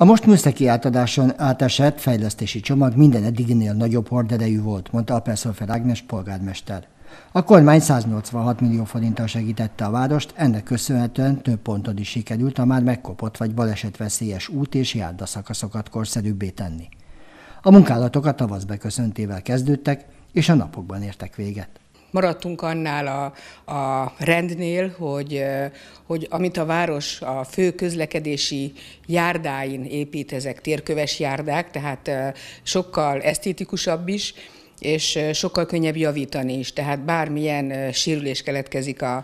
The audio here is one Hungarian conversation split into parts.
A most műszaki átadáson átesett fejlesztési csomag minden eddiginél nagyobb horderejű volt, mondta Apelszolfer Ágnes polgármester. A kormány 186 millió forinttal segítette a várost, ennek köszönhetően több pontod is sikerült a már megkopott vagy balesetveszélyes út és járdaszakaszokat korszerűbbé tenni. A munkálatok a tavasz beköszöntével kezdődtek, és a napokban értek véget maradtunk annál a, a rendnél, hogy, hogy amit a város a fő közlekedési járdáin épít, ezek térköves járdák, tehát sokkal esztétikusabb is, és sokkal könnyebb javítani is. Tehát bármilyen sérülés keletkezik a,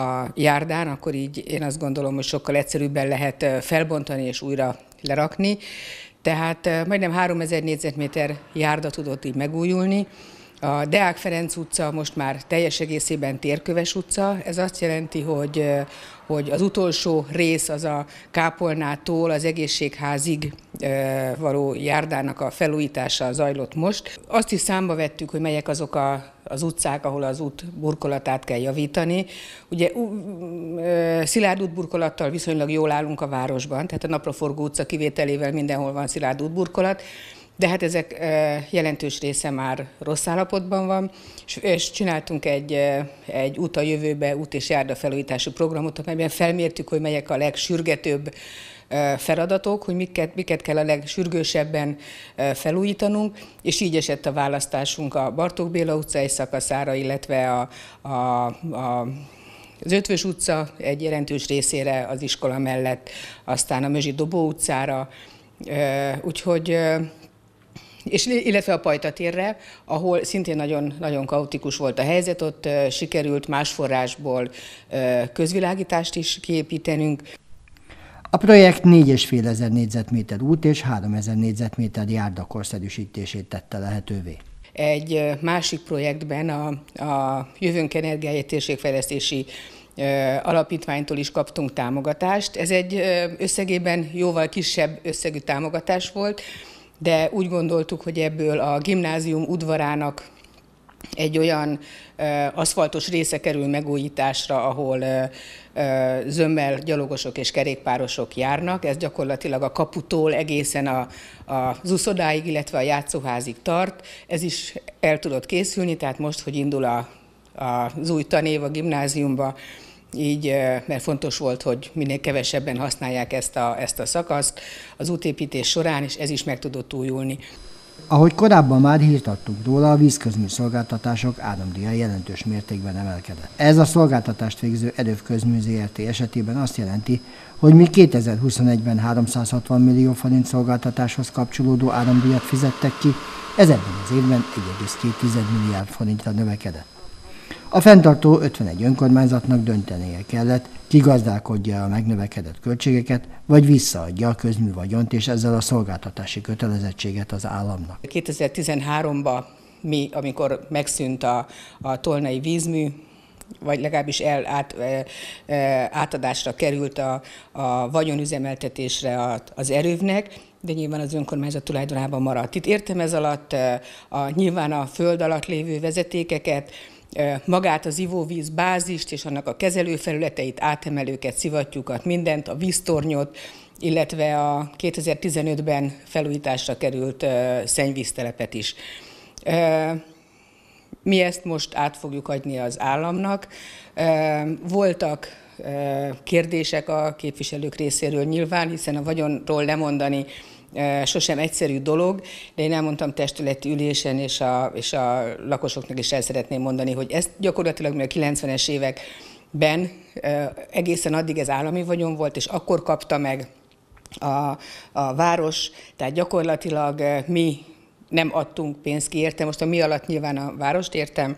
a járdán, akkor így én azt gondolom, hogy sokkal egyszerűbben lehet felbontani és újra lerakni. Tehát majdnem 3000 négyzetméter járda tudott így megújulni, a Deák Ferenc utca most már teljes egészében térköves utca. Ez azt jelenti, hogy, hogy az utolsó rész az a kápolnától az egészségházig való járdának a felújítása zajlott most. Azt is számba vettük, hogy melyek azok a az utcák, ahol az út burkolatát kell javítani. Ugye szilárd útburkolattal viszonylag jól állunk a városban, tehát a napraforgó utca kivételével mindenhol van szilárd útburkolat, de hát ezek jelentős része már rossz állapotban van, és csináltunk egy, egy út a jövőbe, út és járda felújítási programot, amelyben felmértük, hogy melyek a legsürgetőbb feladatok, hogy miket, miket kell a legsürgősebben felújítanunk, és így esett a választásunk a Bartók Béla utcai szakaszára, illetve a, a, a az Ötvös utca egy jelentős részére az iskola mellett, aztán a Mözsi Dobó utcára, úgyhogy és illetve a pajtatérre, ahol szintén nagyon, nagyon kaotikus volt a helyzet, ott sikerült más forrásból közvilágítást is kiépítenünk. A projekt 4500 négyzetméter út és 3000 négyzetméter járda korszerűsítését tette lehetővé. Egy másik projektben a, a Jövőnk Energiáért Térségfejlesztési alapítványtól is kaptunk támogatást. Ez egy összegében jóval kisebb összegű támogatás volt, de úgy gondoltuk, hogy ebből a gimnázium udvarának egy olyan ö, aszfaltos része kerül megújításra, ahol ö, ö, zömmel gyalogosok és kerékpárosok járnak. Ez gyakorlatilag a kaputól egészen a, a zuszodáig, illetve a játszóházig tart. Ez is el tudott készülni, tehát most, hogy indul a, a, az új tanév a gimnáziumba, így, mert fontos volt, hogy minél kevesebben használják ezt a, ezt a szakaszt az útépítés során, és ez is meg tudott újulni. Ahogy korábban már hírtattuk róla, a vízközmű szolgáltatások áramdíja jelentős mértékben emelkedett. Ez a szolgáltatást végző Erőv Közmű ZRT esetében azt jelenti, hogy mi 2021-ben 360 millió forint szolgáltatáshoz kapcsolódó áramdíjat fizettek ki, ez ebben az évben 1,2 milliárd forintra növekedett. A fenntartó 51 önkormányzatnak döntenie kellett, kigazdálkodja a megnövekedett költségeket, vagy visszaadja a közművagyont és ezzel a szolgáltatási kötelezettséget az államnak. 2013-ban mi, amikor megszűnt a, a tolnai vízmű, vagy legalábbis el, át, e, e, átadásra került a, a vagyonüzemeltetésre az erővnek, de nyilván az önkormányzat tulajdonában maradt. Itt értem ez alatt a, e, a, nyilván a föld alatt lévő vezetékeket, magát az ivóvíz bázist és annak a kezelőfelületeit, átemelőket, szivattyúkat, mindent, a víztornyot, illetve a 2015-ben felújításra került szennyvíztelepet is. Mi ezt most át fogjuk adni az államnak. Voltak kérdések a képviselők részéről nyilván, hiszen a vagyonról lemondani sosem egyszerű dolog, de én elmondtam testületi ülésen, és a, és a lakosoknak is el szeretném mondani, hogy ezt gyakorlatilag mi a 90-es években egészen addig ez állami vagyon volt, és akkor kapta meg a, a város, tehát gyakorlatilag mi nem adtunk pénzt ki értem, most a mi alatt nyilván a várost értem,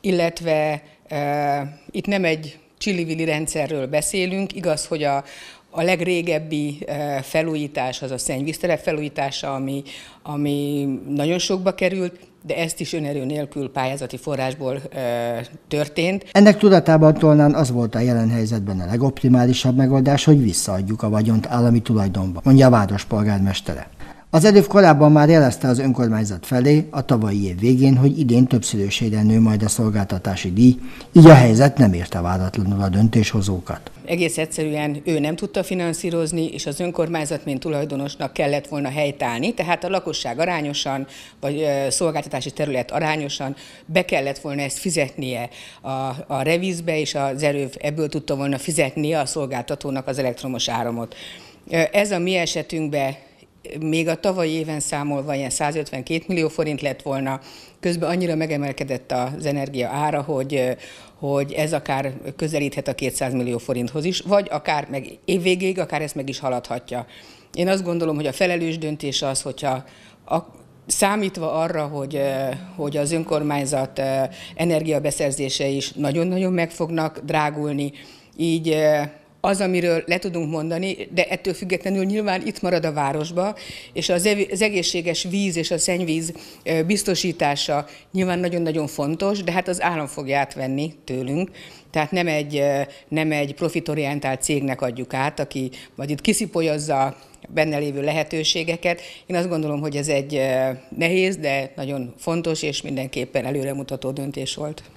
illetve e, itt nem egy csillivili rendszerről beszélünk, igaz, hogy a, a legrégebbi eh, felújítás az a szennyvíztelep felújítása, ami, ami nagyon sokba került, de ezt is önerő nélkül pályázati forrásból e, történt. Ennek tudatában tolnán az volt a jelen helyzetben a legoptimálisabb megoldás, hogy visszaadjuk a vagyont állami tulajdonba, mondja a város polgármestere. Az előbb korábban már jelezte az önkormányzat felé a tavalyi év végén, hogy idén többszörösére nő majd a szolgáltatási díj, így a helyzet nem érte váratlanul a döntéshozókat egész egyszerűen ő nem tudta finanszírozni, és az önkormányzat, mint tulajdonosnak kellett volna helytállni, tehát a lakosság arányosan, vagy szolgáltatási terület arányosan be kellett volna ezt fizetnie a, a revízbe, és az erőv ebből tudta volna fizetnie a szolgáltatónak az elektromos áramot. Ez a mi esetünkben még a tavalyi éven számolva ilyen 152 millió forint lett volna, közben annyira megemelkedett az energia ára, hogy, hogy ez akár közelíthet a 200 millió forinthoz is, vagy akár meg évvégéig, akár ezt meg is haladhatja. Én azt gondolom, hogy a felelős döntés az, hogyha a, Számítva arra, hogy, hogy az önkormányzat energiabeszerzése is nagyon-nagyon meg fognak drágulni, így az, amiről le tudunk mondani, de ettől függetlenül nyilván itt marad a városba, és az, egészséges víz és a szennyvíz biztosítása nyilván nagyon-nagyon fontos, de hát az állam fogja átvenni tőlünk, tehát nem egy, nem egy profitorientált cégnek adjuk át, aki majd itt kiszipolyozza benne lévő lehetőségeket. Én azt gondolom, hogy ez egy nehéz, de nagyon fontos és mindenképpen előremutató döntés volt.